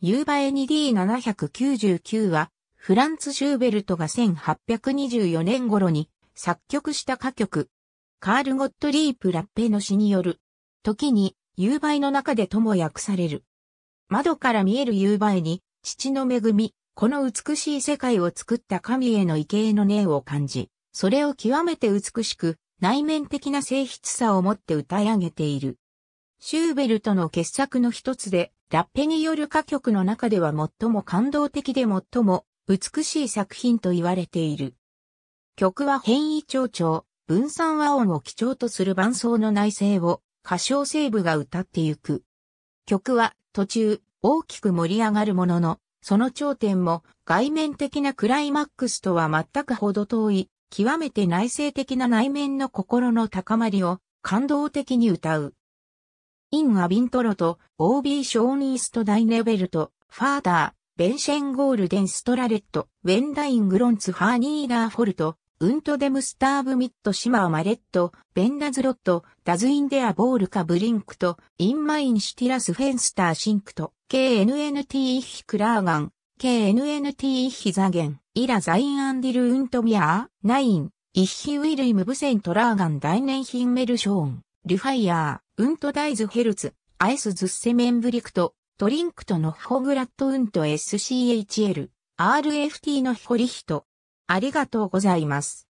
ユーバエ 2D799 は、フランツ・シューベルトが1824年頃に作曲した歌曲。カール・ゴットリープ・ラッペの詩による。時に、夕エの中でとも訳される。窓から見える夕エに、父の恵み、この美しい世界を作った神への畏敬の念を感じ、それを極めて美しく、内面的な性質さを持って歌い上げている。シューベルトの傑作の一つで、ラッペによる歌曲の中では最も感動的で最も美しい作品と言われている。曲は変異調調、分散和音を基調とする伴奏の内声を歌唱セーブが歌ってゆく。曲は途中大きく盛り上がるものの、その頂点も外面的なクライマックスとは全くほど遠い、極めて内省的な内面の心の高まりを感動的に歌う。イン・アビントロと、OB ショーニースト・ダイネベルト、ファーダー、ベンシェンゴールデン・ストラレット、ウェンダイン・グロンツ・ハーニーダー・フォルト、ウント・デム・スターブ・ミット・シマー・マレット、ベンダズ・ロット、ダズ・イン・デア・ボール・カ・ブリンクト、イン・マイン・シティラス・フェンスター・シンクト、KNNT・ イヒ・クラーガン、KNNT・ イヒ・ザゲン、イラ・ザイン・アンディル・ウント・ミアー、ナイン、イヒ・ウィルイム・ブセント・ラーガン・ダイネン・ヒンメル・ショーン、リファイヤー、ウントダイズヘルツ、アイスズッセメンブリクト、トリンクトのフォグラットウント SCHL、RFT のヒホリヒト。ありがとうございます。